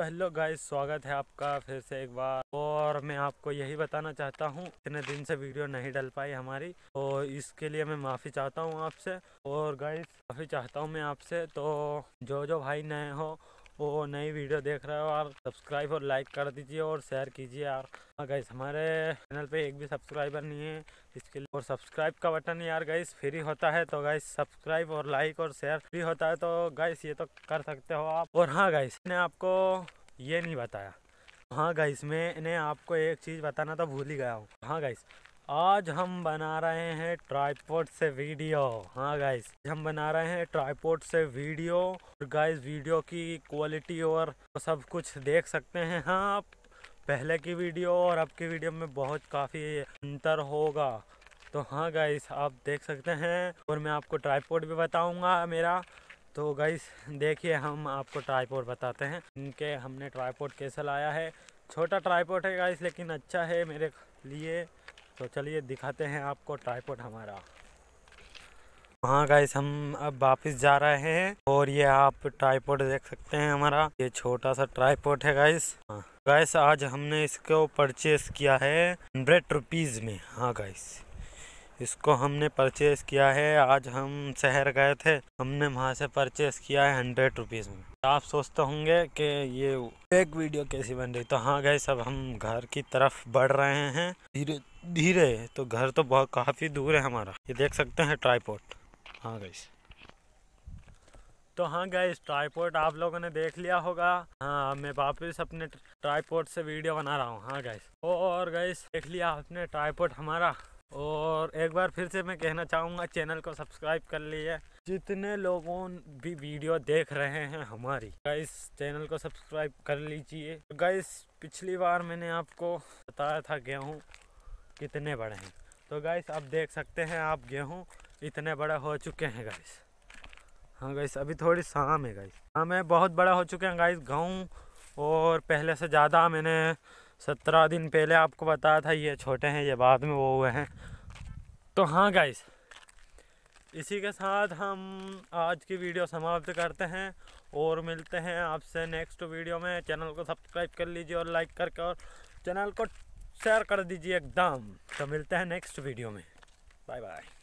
Hello guys स्वागत है आपका फिर से एक बार और मैं आपको यही बताना चाहता हूँ इतने दिन से वीडियो नहीं डल पाई हमारी और इसके लिए मैं माफ़ी चाहता हूँ आपसे और गाइस माफ़ी चाहता हूँ मैं आपसे तो जो जो भाई नए हो वो नई वीडियो देख रहे हो और सब्सक्राइब और लाइक कर दीजिए और शेयर कीजिए यार गैस हाँ हमारे चैनल पे एक भी सब्सक्राइबर नहीं है इसके लिए और सब्सक्राइब का बटन यार गैस फ्री होता है तो गैस सब्सक्राइब और लाइक और शेयर फ्री होता है तो गैस ये तो कर सकते हो आप और हाँ गैस ने आपको ये नहीं बताया हाँ गाइस मैंने आपको एक चीज़ बताना तो भूल ही गया हूँ हाँ गाइस आज हम बना रहे हैं ट्राईपोर्ट से वीडियो हाँ गाइस हम बना रहे हैं ट्राईपोर्ट से वीडियो और गाइस वीडियो की क्वालिटी और सब कुछ देख सकते हैं हाँ आप पहले की वीडियो और अब की वीडियो में बहुत काफ़ी अंतर होगा तो हाँ गाइस आप देख सकते हैं और मैं आपको ट्राईपोर्ट भी बताऊंगा मेरा तो गाइस देखिए हम आपको ट्राईपोर्ट बताते हैं इनके हमने ट्राईपोर्ट कैसे लाया है छोटा ट्राईपोर्ट है गाइस लेकिन अच्छा है मेरे लिए तो चलिए दिखाते हैं आपको ट्राईपोड हमारा हाँ गाइस हम अब वापस जा रहे हैं और ये आप ट्राईपोड देख सकते हैं हमारा ये छोटा सा ट्राईपोड है गाइस हाँ। गाइस आज हमने इसको परचेस किया है हंड्रेड रुपीज़ में हाँ गाइस इसको हमने परचेस किया है आज हम शहर गए थे हमने वहाँ से परचेस किया है हंड्रेड रुपीज़ में आप सोचते होंगे कि ये एक वीडियो कैसी बन रही तो हाँ गाइस अब हम घर की तरफ बढ़ रहे हैं धीरे धीरे है तो घर तो बहुत काफ़ी दूर है हमारा ये देख सकते हैं ट्राईपोर्ट हाँ गाइस तो हाँ गाइस ट्राईपोर्ट आप लोगों ने देख लिया होगा हाँ मैं वापस अपने ट्राईपोर्ट से वीडियो बना रहा हूँ हाँ गाइस और गाइस देख लिया आपने ट्राईपोर्ट हमारा और एक बार फिर से मैं कहना चाहूँगा चैनल को सब्सक्राइब कर लिए जितने लोगों भी वीडियो देख रहे हैं हमारी गाइस चैनल को सब्सक्राइब कर लीजिए गाइस पिछली बार मैंने आपको बताया था गेहूँ कितने बड़े हैं तो गाइस अब देख सकते हैं आप गेहूँ इतने बड़े हो चुके हैं गाइस हाँ गाइस अभी थोड़ी शाम है गाइस हमें बहुत बड़ा हो चुके हैं गाइस गेहूँ और पहले से ज़्यादा मैंने सत्रह दिन पहले आपको बताया था ये छोटे हैं ये बाद में वो हुए हैं तो हाँ गाइस इसी के साथ हम आज की वीडियो समाप्त करते हैं और मिलते हैं आपसे नेक्स्ट वीडियो में चैनल को सब्सक्राइब कर लीजिए और लाइक करके और चैनल को शेयर कर दीजिए एकदम तो मिलते हैं नेक्स्ट वीडियो में बाय बाय